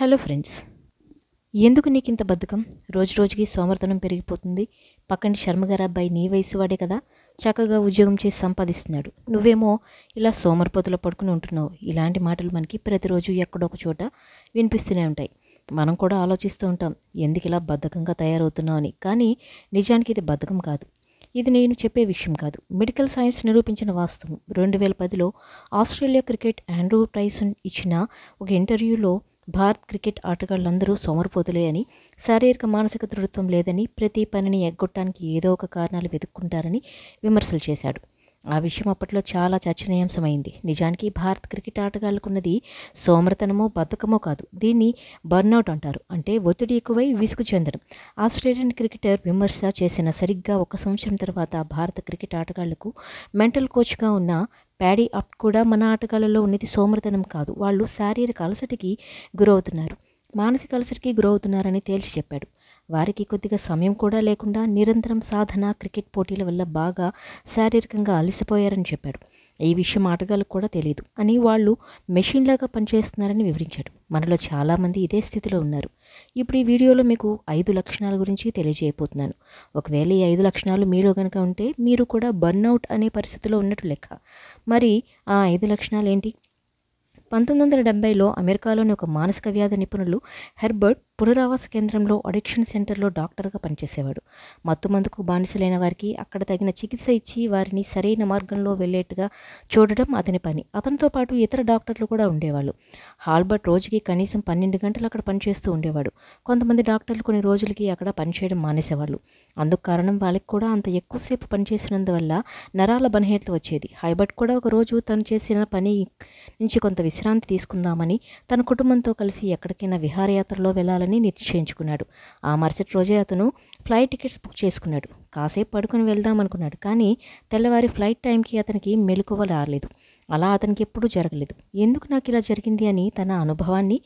hello friends ఎందుకు నీకు ఇంత బద్ధకం రోజు రోజుకి సోమర్తనం పెరిగిపోతుంది పక్కన శర్మగారు అబ్బాయి నీ వయసు వాడే కదా చక్కగా ఉద్యోగం చేసి సంపాదిస్తున్నాడు నువ్వేమో ఇలా సోమరిపోతులో పడుకుని ఉంటున్నావు ఇలాంటి మాటలు మనకి ప్రతిరోజు ఎక్కడొక చోట వినిపిస్తూనే ఉంటాయి మనం కూడా ఆలోచిస్తూ ఉంటాం ఎందుకు ఇలా బద్ధకంగా తయారవుతున్నావు అని కానీ నిజానికి ఇది బద్ధకం కాదు ఇది నేను చెప్పే విషయం కాదు మెడికల్ సైన్స్ నిరూపించిన వాస్తవం రెండు వేల పదిలో ఆస్ట్రేలియా క్రికెట్ ఆండ్రూ టైసన్ ఇచ్చిన ఒక ఇంటర్వ్యూలో భారత్ క్రికెట్ ఆటగాళ్ళందరూ సోమరిపోతులే అని శారీరక మానసిక దృఢత్వం లేదని ప్రతి పనిని ఎగ్గొట్టడానికి ఏదో ఒక కారణాలు వెతుక్కుంటారని విమర్శలు చేశాడు ఆ విషయం అప్పట్లో చాలా చర్చనీయాంశమైంది నిజానికి భారత క్రికెట్ ఉన్నది సోమరతనమో బద్ధకమో కాదు దీన్ని బర్న్అవుట్ అంటారు అంటే ఒత్తిడి ఎక్కువై విసుగు చెందడం ఆస్ట్రేలియన్ క్రికెటర్ విమర్శ చేసిన సరిగ్గా ఒక సంవత్సరం తర్వాత భారత క్రికెట్ ఆటగాళ్లకు మెంటల్ కోచ్గా ఉన్న ప్యాడీ అప్ కూడా మన ఆటగాళ్లలో ఉన్నది సోమరతనం కాదు వాళ్ళు శారీరక అలసటికి గురవుతున్నారు మానసిక అలసటికి గురవుతున్నారని తేల్చి చెప్పాడు వారికి కొద్దిగా సమయం కూడా లేకుండా నిరంతరం సాధన క్రికెట్ పోటీల వల్ల బాగా శారీరకంగా అలసిపోయారని చెప్పాడు ఈ విషయం ఆటగాళ్ళకు కూడా తెలియదు అని వాళ్ళు మెషిన్ లాగా పనిచేస్తున్నారని వివరించాడు మనలో చాలామంది ఇదే స్థితిలో ఉన్నారు ఇప్పుడు ఈ వీడియోలో మీకు ఐదు లక్షణాల గురించి తెలియజేయబోతున్నాను ఒకవేళ ఈ ఐదు లక్షణాలు మీలో కనుక ఉంటే మీరు కూడా బర్న్అవుట్ అనే పరిస్థితిలో ఉన్నట్టు లెక్క మరి ఆ ఐదు లక్షణాలు ఏంటి పంతొమ్మిది వందల డెబ్బైలో అమెరికాలోని ఒక మానసిక వ్యాధి నిపుణులు హెర్బర్ట్ పునరావాస కేంద్రంలో అడిక్షన్ సెంటర్లో డాక్టర్గా పనిచేసేవాడు మత్తుమందుకు బానిసలైన వారికి అక్కడ తగిన చికిత్స ఇచ్చి వారిని సరైన మార్గంలో వెళ్ళేట్టుగా చూడడం అతని పని అతనితో పాటు ఇతర డాక్టర్లు కూడా ఉండేవాళ్ళు హాల్బర్ట్ రోజుకి కనీసం పన్నెండు గంటలు అక్కడ పనిచేస్తూ ఉండేవాడు కొంతమంది డాక్టర్లు కొన్ని రోజులకి అక్కడ పనిచేయడం మానేసేవాళ్ళు అందుకు కారణం వాళ్ళకి కూడా అంత ఎక్కువసేపు పనిచేసినందువల్ల నరాల బలహీనత వచ్చేది హైబర్ట్ కూడా ఒక రోజు తను చేసిన పని నుంచి కొంత విశ్రాంతి తీసుకుందామని తన కుటుంబంతో కలిసి ఎక్కడికైనా విహారయాత్రలో వెళ్ళాలి చేసుకోవాలని నిశ్చయించుకున్నాడు ఆ మరుసటి రోజే అతను ఫ్లైట్ టికెట్స్ బుక్ చేసుకున్నాడు కాసేపు పడుకుని వెళ్దాం అనుకున్నాడు కానీ తెల్లవారి ఫ్లైట్ టైంకి అతనికి మెలకువ రాలేదు అలా అతనికి ఎప్పుడూ జరగలేదు ఎందుకు నాకు ఇలా జరిగింది అని తన అనుభవాన్ని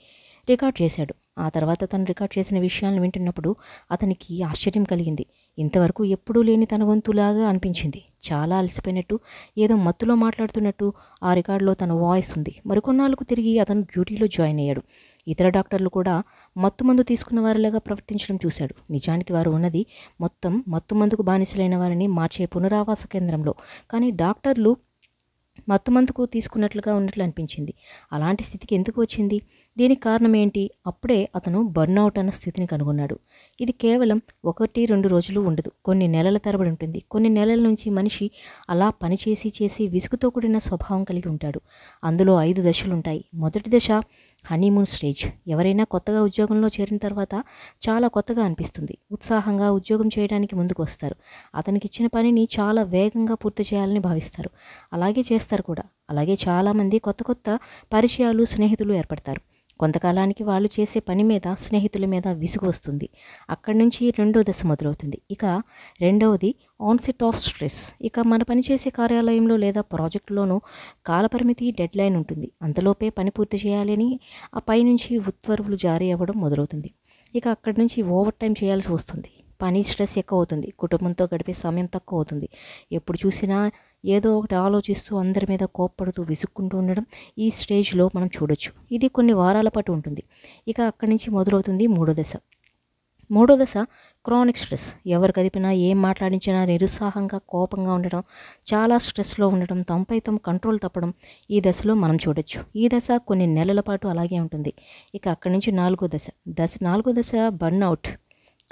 రికార్డ్ చేశాడు ఆ తర్వాత తను రికార్డ్ చేసిన విషయాలను వింటున్నప్పుడు అతనికి ఆశ్చర్యం కలిగింది ఇంతవరకు ఎప్పుడూ లేని తన గొంతులాగా అనిపించింది చాలా అలసిపోయినట్టు ఏదో మత్తులో మాట్లాడుతున్నట్టు ఆ రికార్డులో తన వాయిస్ ఉంది మరికొన్నాళ్ళకు తిరిగి అతను డ్యూటీలో జాయిన్ అయ్యాడు ఇతర డాక్టర్లు కూడా మత్తుమందు తీసుకున్న వారిలాగా ప్రవర్తించడం చూశాడు నిజానికి వారు ఉన్నది మొత్తం మత్తుమందుకు బానిసలైన వారిని మార్చే పునరావాస కేంద్రంలో కానీ డాక్టర్లు మత్తుమందుకు తీసుకున్నట్లుగా ఉన్నట్లు అనిపించింది అలాంటి స్థితికి ఎందుకు వచ్చింది దీనికి కారణం ఏంటి అప్పుడే అతను బర్న్అవుట్ అన్న స్థితిని కనుగొన్నాడు ఇది కేవలం ఒకటి రెండు రోజులు ఉండదు కొన్ని నెలల తరబడి ఉంటుంది కొన్ని నెలల నుంచి మనిషి అలా పనిచేసి చేసి విసుగుతో కూడిన స్వభావం కలిగి ఉంటాడు అందులో ఐదు దశలుంటాయి మొదటి దశ హనీమూన్ స్టేజ్ ఎవరైనా కొత్తగా ఉద్యోగంలో చేరిన తర్వాత చాలా కొత్తగా అనిపిస్తుంది ఉత్సాహంగా ఉద్యోగం చేయడానికి ముందుకు వస్తారు అతనికి ఇచ్చిన పనిని చాలా వేగంగా పూర్తి చేయాలని భావిస్తారు అలాగే చేస్తారు కూడా అలాగే చాలామంది కొత్త కొత్త పరిచయాలు స్నేహితులు ఏర్పడతారు కొంతకాలానికి వాళ్ళు చేసే పని మీద స్నేహితుల మీద విసుగు వస్తుంది అక్కడి నుంచి రెండో దశ మొదలవుతుంది ఇక రెండవది ఆన్సెట్ ఆఫ్ స్ట్రెస్ ఇక మన పనిచేసే కార్యాలయంలో లేదా ప్రాజెక్టులోనూ కాలపరిమితి డెడ్ లైన్ ఉంటుంది అంతలోపే పని పూర్తి చేయాలని ఆ పై నుంచి ఉత్వర్వులు జారీ అవ్వడం మొదలవుతుంది ఇక అక్కడి నుంచి ఓవర్ టైం చేయాల్సి వస్తుంది పని స్ట్రెస్ ఎక్కువ అవుతుంది కుటుంబంతో గడిపే సమయం తక్కువ అవుతుంది ఎప్పుడు చూసినా ఏదో ఒకటి ఆలోచిస్తూ అందరి మీద కోప్పడుతూ విసుక్కుంటూ ఉండడం ఈ స్టేజ్లో మనం చూడొచ్చు ఇది కొన్ని వారాల పాటు ఉంటుంది ఇక అక్కడి నుంచి మొదలవుతుంది మూడో దశ మూడో దశ క్రానిక్ స్ట్రెస్ ఎవరు కదిపినా ఏం మాట్లాడించినా నిరుత్సాహంగా కోపంగా ఉండడం చాలా స్ట్రెస్లో ఉండడం తమపై తమ కంట్రోల్ తప్పడం ఈ దశలో మనం చూడొచ్చు ఈ దశ కొన్ని నెలల పాటు అలాగే ఉంటుంది ఇక అక్కడి నుంచి నాలుగో దశ దశ నాలుగో దశ బర్న్అవుట్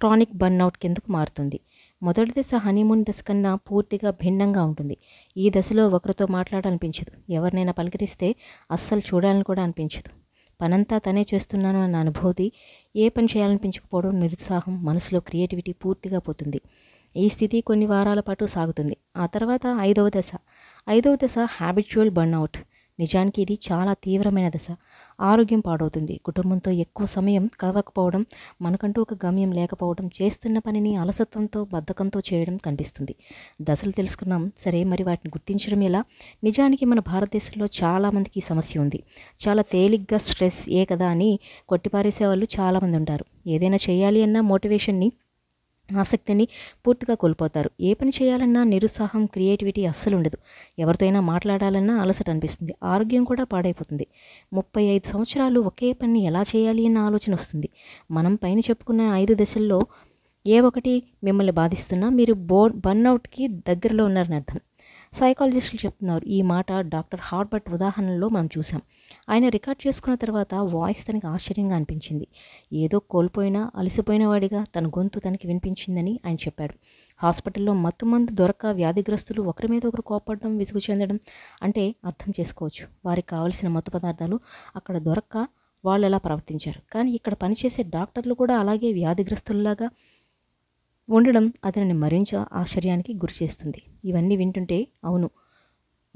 క్రానిక్ బర్న్అవుట్ కిందకు మారుతుంది మొదటి దశ హనీమూన్ దశ కన్నా పూర్తిగా భిన్నంగా ఉంటుంది ఈ దశలో ఒకరితో మాట్లాడాలనిపించదు ఎవరినైనా పలకరిస్తే అస్సలు చూడాలని కూడా అనిపించదు పనంతా తనే చేస్తున్నాను అన్న అనుభూతి ఏ పని చేయాలనిపించకపోవడం నిరుత్సాహం మనసులో క్రియేటివిటీ పూర్తిగా పోతుంది ఈ స్థితి కొన్ని వారాల పాటు సాగుతుంది ఆ తర్వాత ఐదవ దశ ఐదవ దశ హ్యాబిచువల్ బర్న్అవుట్ నిజానికి ఇది చాలా తీవ్రమైన దశ ఆరోగ్యం పాడవుతుంది కుటుంబంతో ఎక్కువ సమయం కలవకపోవడం మనకంటూ ఒక గమ్యం లేకపోవడం చేస్తున్న పనిని అలసత్వంతో బద్ధకంతో చేయడం కనిపిస్తుంది దశలు తెలుసుకున్నాం సరే మరి వాటిని గుర్తించడం ఎలా నిజానికి మన భారతదేశంలో చాలామందికి ఈ సమస్య ఉంది చాలా తేలిగ్గా స్ట్రెస్ ఏ కదా అని కొట్టిపారేసే వాళ్ళు చాలామంది ఉంటారు ఏదైనా చేయాలి అన్న మోటివేషన్ని ఆసక్తిని పూర్తిగా కోల్పోతారు ఏ పని చేయాలన్నా నిరుత్సాహం క్రియేటివిటీ అస్సలు ఉండదు ఎవరితో అయినా మాట్లాడాలన్నా అలసట అనిపిస్తుంది ఆరోగ్యం కూడా పాడైపోతుంది ముప్పై ఐదు సంవత్సరాలు ఒకే పని ఎలా చేయాలి అన్న ఆలోచన వస్తుంది మనం పైన చెప్పుకున్న ఐదు దశల్లో ఏ ఒకటి మిమ్మల్ని బాధిస్తున్నా మీరు బో బర్న్అవుట్కి దగ్గరలో ఉన్నారని అర్థం సైకాలజిస్టులు చెప్తున్నారు ఈ మాట డాక్టర్ హార్బర్ట్ ఉదాహరణలో మనం చూసాం ఆయన రికార్డ్ చేసుకున్న తర్వాత వాయిస్ తనకి ఆశ్చర్యంగా అనిపించింది ఏదో కోల్పోయినా అలసిపోయిన వాడిగా తన గొంతు తనకి వినిపించిందని ఆయన చెప్పాడు హాస్పిటల్లో మత్తుమందు దొరక్క వ్యాధిగ్రస్తులు ఒకరి మీద ఒకరు కోపడడం విసుగు చెందడం అంటే అర్థం చేసుకోవచ్చు వారికి కావలసిన మత్తు పదార్థాలు అక్కడ దొరక్క వాళ్ళు ఎలా ప్రవర్తించారు కానీ ఇక్కడ పనిచేసే డాక్టర్లు కూడా అలాగే వ్యాధిగ్రస్తుల్లాగా ఉండడం అతనిని మరింత ఆశ్చర్యానికి గురిచేస్తుంది ఇవన్నీ వింటుంటే అవును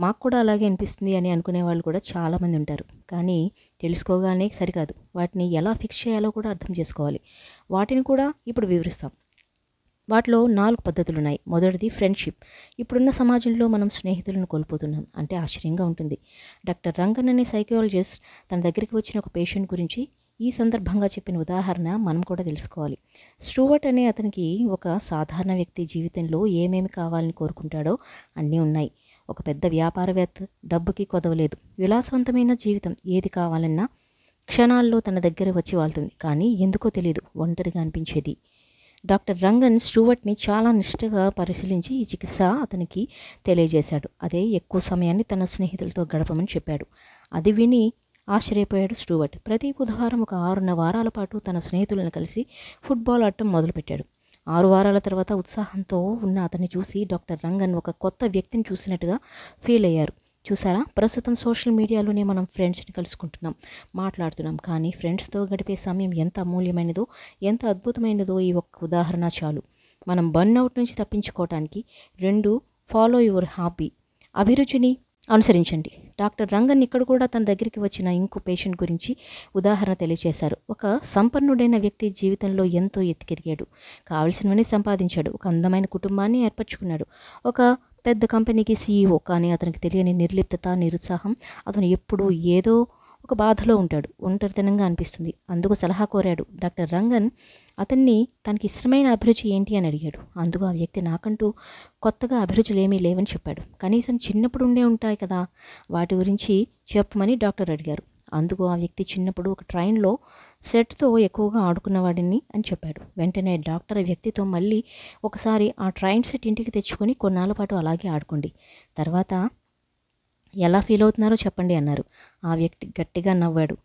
మాకు కూడా అలాగే అనిపిస్తుంది అని అనుకునే వాళ్ళు కూడా చాలామంది ఉంటారు కానీ తెలుసుకోగానే సరికాదు వాటిని ఎలా ఫిక్స్ చేయాలో కూడా అర్థం చేసుకోవాలి వాటిని కూడా ఇప్పుడు వివరిస్తాం వాటిలో నాలుగు పద్ధతులు ఉన్నాయి మొదటిది ఫ్రెండ్షిప్ ఇప్పుడున్న సమాజంలో మనం స్నేహితులను కోల్పోతున్నాం అంటే ఆశ్చర్యంగా ఉంటుంది డాక్టర్ రంగన్ అనే సైకాలజిస్ట్ తన దగ్గరికి వచ్చిన ఒక పేషెంట్ గురించి ఈ సందర్భంగా చెప్పిన ఉదాహరణ మనం కూడా తెలుసుకోవాలి స్టూవర్ట్ అనే అతనికి ఒక సాధారణ వ్యక్తి జీవితంలో ఏమేమి కావాలని కోరుకుంటాడో అన్నీ ఉన్నాయి ఒక పెద్ద వ్యాపారవేత్త డబ్బుకి కొదవలేదు విలాసవంతమైన జీవితం ఏది కావాలన్నా క్షణాల్లో తన దగ్గర వచ్చి వాళ్తుంది కానీ ఎందుకో తెలియదు ఒంటరిగా అనిపించేది డాక్టర్ రంగన్ స్టూవర్ట్ని చాలా నిష్ఠగా పరిశీలించి ఈ చికిత్స అతనికి తెలియజేశాడు అదే ఎక్కువ సమయాన్ని తన స్నేహితులతో గడపమని చెప్పాడు అది విని ఆశ్చర్యపోయాడు స్టూవర్ట్ ప్రతి బుధవారం ఒక ఆరున్న వారాల పాటు తన స్నేహితులను కలిసి ఫుట్బాల్ ఆడటం మొదలుపెట్టాడు ఆరు వారాల తర్వాత ఉత్సాహంతో ఉన్న అతన్ని చూసి డాక్టర్ రంగన్ ఒక కొత్త వ్యక్తిని చూసినట్టుగా ఫీల్ అయ్యారు చూసారా ప్రస్తుతం సోషల్ మీడియాలోనే మనం ఫ్రెండ్స్ని కలుసుకుంటున్నాం మాట్లాడుతున్నాం కానీ ఫ్రెండ్స్తో గడిపే సమయం ఎంత అమూల్యమైనదో ఎంత అద్భుతమైనదో ఈ ఒక్క ఉదాహరణ చాలు మనం బర్న్అవుట్ నుంచి తప్పించుకోవటానికి రెండు ఫాలో యువర్ హాబీ అభిరుచిని అనుసరించండి డాక్టర్ రంగన్ ఇక్కడ కూడా తన దగ్గరికి వచ్చిన ఇంకో పేషెంట్ గురించి ఉదాహరణ తెలియజేశారు ఒక సంపన్నుడైన వ్యక్తి జీవితంలో ఎంతో ఎత్తికెదిగాడు కావలసినవన్నీ సంపాదించాడు ఒక అందమైన కుటుంబాన్ని ఏర్పరచుకున్నాడు ఒక పెద్ద కంపెనీకి సీఈఓ కానీ అతనికి తెలియని నిర్లిప్తత నిరుత్సాహం అతను ఎప్పుడూ ఏదో ఒక బాధలో ఉంటాడు ఒంటరితనంగా అనిపిస్తుంది అందుకు సలహా కోరాడు డాక్టర్ రంగన్ అతన్ని తనకి ఇష్టమైన అభిరుచి ఏంటి అని అడిగాడు అందుకు ఆ వ్యక్తి నాకంటూ కొత్తగా అభిరుచులు ఏమీ లేవని చెప్పాడు కనీసం చిన్నప్పుడు ఉండే ఉంటాయి కదా వాటి గురించి చెప్పమని డాక్టర్ అడిగారు అందుకు ఆ వ్యక్తి చిన్నప్పుడు ఒక ట్రైన్లో సెట్తో ఎక్కువగా ఆడుకున్నవాడిని అని చెప్పాడు వెంటనే డాక్టర్ వ్యక్తితో మళ్ళీ ఒకసారి ఆ ట్రైన్ సెట్ ఇంటికి తెచ్చుకొని కొన్నాళ్ళ పాటు అలాగే ఆడుకోండి తర్వాత ఎలా ఫీల్ అవుతున్నారో చెప్పండి అన్నారు ఆ వ్యక్తి గట్టిగా నవ్వాడు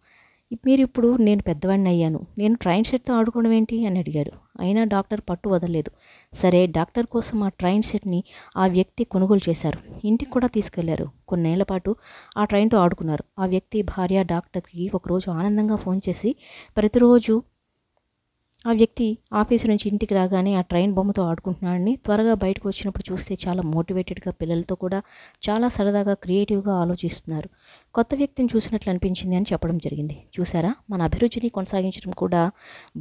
మీరు ఇప్పుడు నేను పెద్దవాడిని అయ్యాను నేను ట్రైన్ సెట్తో ఆడుకోవడం ఏంటి అని అడిగాడు అయినా డాక్టర్ పట్టు వదలలేదు సరే డాక్టర్ కోసం ఆ ట్రైన్ సెట్ని ఆ వ్యక్తి కొనుగోలు చేశారు ఇంటికి కూడా తీసుకెళ్లారు కొన్నేళ్ల పాటు ఆ ట్రైన్తో ఆడుకున్నారు ఆ వ్యక్తి భార్య డాక్టర్కి ఒకరోజు ఆనందంగా ఫోన్ చేసి ప్రతిరోజు ఆ వ్యక్తి ఆఫీసు నుంచి ఇంటికి రాగానే ఆ ట్రైన్ బొమ్మతో ఆడుకుంటున్నాడని త్వరగా బయటకు వచ్చినప్పుడు చూస్తే చాలా మోటివేటెడ్గా పిల్లలతో కూడా చాలా సరదాగా క్రియేటివ్గా ఆలోచిస్తున్నారు కొత్త వ్యక్తిని చూసినట్లు అనిపించింది అని చెప్పడం జరిగింది చూసారా మన అభిరుచిని కొనసాగించడం కూడా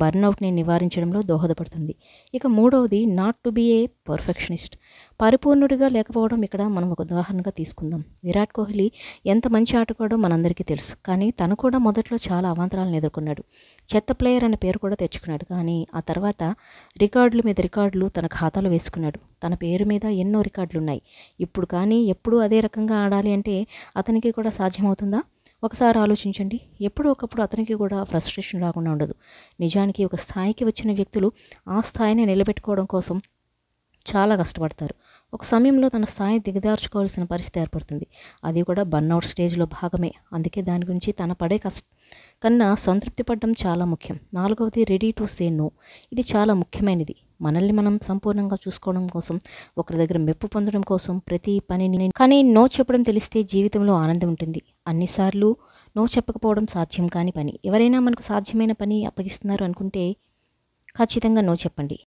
బర్న్అవుట్ని నివారించడంలో దోహదపడుతుంది ఇక మూడవది not to be a perfectionist పరిపూర్ణుడిగా లేకపోవడం ఇక్కడ మనం ఒక ఉదాహరణగా తీసుకుందాం విరాట్ కోహ్లీ ఎంత మంచి ఆటగాడో మనందరికీ తెలుసు కానీ తను కూడా మొదట్లో చాలా అవాంతరాలను ఎదుర్కొన్నాడు చెత్త ప్లేయర్ అనే పేరు కూడా తెచ్చుకున్నాడు కానీ ఆ తర్వాత రికార్డుల మీద రికార్డులు తన ఖాతాలో వేసుకున్నాడు తన పేరు మీద ఎన్నో రికార్డులు ఉన్నాయి ఇప్పుడు కానీ ఎప్పుడు అదే రకంగా ఆడాలి అంటే అతనికి కూడా సాధ్యం సాధ్యమవుతుందా ఒకసారి ఆలోచించండి ఎప్పుడో ఒకప్పుడు అతనికి కూడా ఫ్రస్ట్రేషన్ రాకుండా ఉండదు నిజానికి ఒక స్థాయికి వచ్చిన వ్యక్తులు ఆ స్థాయిని నిలబెట్టుకోవడం కోసం చాలా కష్టపడతారు ఒక సమయంలో తన స్థాయి దిగదార్చుకోవాల్సిన పరిస్థితి ఏర్పడుతుంది అది కూడా బర్న్అవుట్ స్టేజ్లో భాగమే అందుకే దాని గురించి తన పడే కష్ట కన్నా సంతృప్తి పడడం చాలా ముఖ్యం నాలుగవది రెడీ టు సే నో ఇది చాలా ముఖ్యమైనది మనల్ని మనం సంపూర్ణంగా చూసుకోవడం కోసం ఒకరి దగ్గర మెప్పు పొందడం కోసం ప్రతి పనిని కానీ నో చెప్పడం తెలిస్తే జీవితంలో ఆనందం ఉంటుంది అన్నిసార్లు నో చెప్పకపోవడం సాధ్యం కాని పని ఎవరైనా మనకు సాధ్యమైన పని అప్పగిస్తున్నారు అనుకుంటే ఖచ్చితంగా నో చెప్పండి